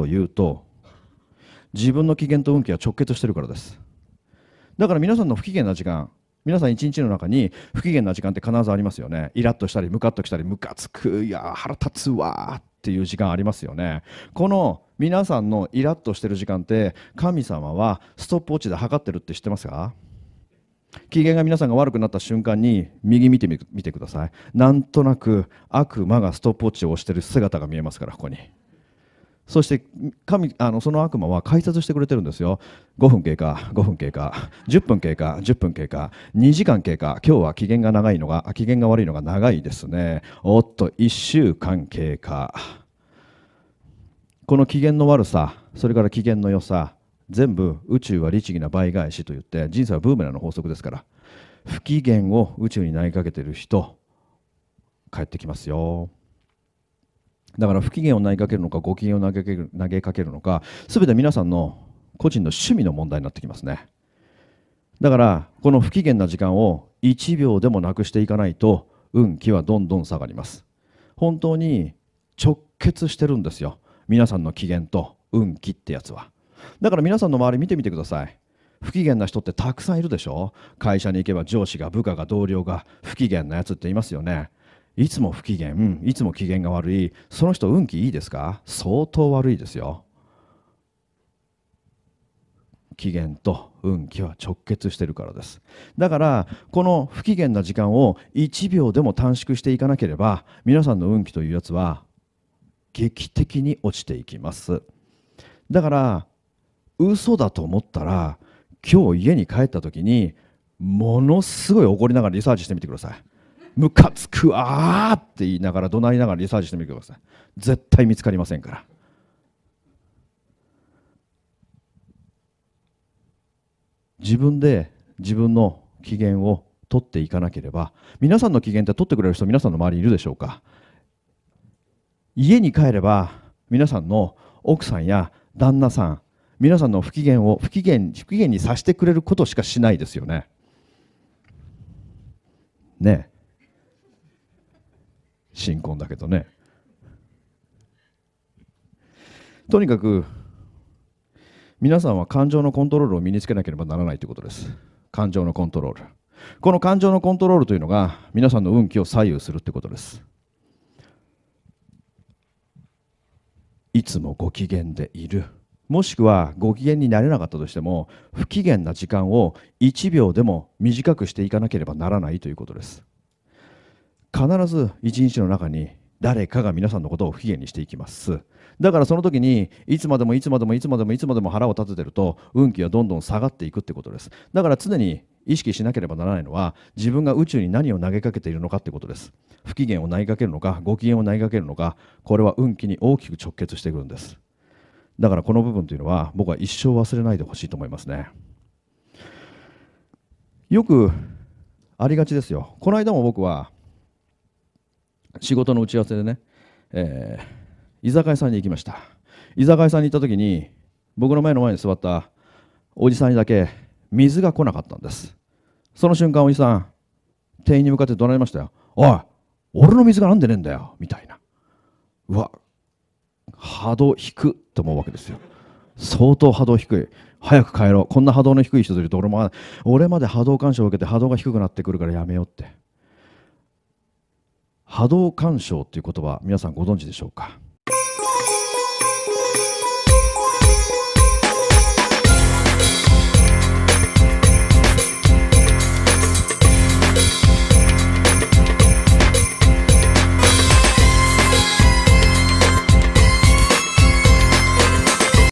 というと、自分の機嫌と運気が直結してるからです。だから皆さんの不機嫌な時間、皆さん一日の中に不機嫌な時間って必ずありますよね。イラッとしたり、ムカッときたり、ムカつく、いや、腹立つわっていう時間ありますよね。この皆さんのイラッとしてる時間って、神様はストップウォッチで測ってるって知ってますか機嫌が皆さんが悪くなった瞬間に右見てみてください。なんとなく悪魔がストップウォッチを押してる姿が見えますから、ここに。そして神あのその悪魔は解説してくれてるんですよ5分経過5分経過10分経過10分経過2時間経過今日は機嫌が長いのが機嫌が悪いのが長いですねおっと1週間経過この機嫌の悪さそれから機嫌の良さ全部宇宙は律儀な倍返しといって人生はブーメランの法則ですから不機嫌を宇宙に投げかけてる人帰ってきますよ。だから不機嫌を投げかけるのかご機嫌を投げかける投げかけるのか全て皆さんの個人の趣味の問題になってきますねだからこの不機嫌な時間を1秒でもなくしていかないと運気はどんどん下がります本当に直結してるんですよ皆さんの機嫌と運気ってやつはだから皆さんの周り見てみてください不機嫌な人ってたくさんいるでしょ会社に行けば上司が部下が同僚が不機嫌なやつっていますよねいつも不機嫌いつも機嫌が悪いその人運気いいですか相当悪いですよ機嫌と運気は直結してるからですだからこの不機嫌な時間を1秒でも短縮していかなければ皆さんの運気というやつは劇的に落ちていきますだから嘘だと思ったら今日家に帰った時にものすごい怒りながらリサーチしてみてくださいムカつくわーって言いながら怒鳴りながらリサーチしてみてください絶対見つかりませんから自分で自分の機嫌を取っていかなければ皆さんの機嫌って取ってくれる人皆さんの周りにいるでしょうか家に帰れば皆さんの奥さんや旦那さん皆さんの不機嫌を不機嫌不機嫌にさせてくれることしかしないですよね。ね新婚だけどねとにかく皆さんは感情のコントロールを身につけなければならないということです感情のコントロールこの感情のコントロールというのが皆さんの運気を左右するということですいつもご機嫌でいるもしくはご機嫌になれなかったとしても不機嫌な時間を1秒でも短くしていかなければならないということです必ず一日の中に誰かが皆さんのことを不機嫌にしていきますだからその時にいつまでもいつまでもいつまでもいつまでも腹を立ててると運気はどんどん下がっていくってことですだから常に意識しなければならないのは自分が宇宙に何を投げかけているのかってことです不機嫌を投げかけるのかご機嫌を投げかけるのかこれは運気に大きく直結してくるんですだからこの部分というのは僕は一生忘れないでほしいと思いますねよくありがちですよこの間も僕は仕事の打ち合わせでね、えー、居酒屋さんに行きました居酒屋さんに行った時に僕の前の前に座ったおじさんにだけ水が来なかったんですその瞬間おじさん店員に向かって怒鳴りましたよ「おい俺の水がなんでねえんだよ」みたいなうわ波動引くと思うわけですよ相当波動低い早く帰ろうこんな波動の低い人といると俺も俺まで波動干渉を受けて波動が低くなってくるからやめようって波動干渉という言葉皆さんご存知でしょうか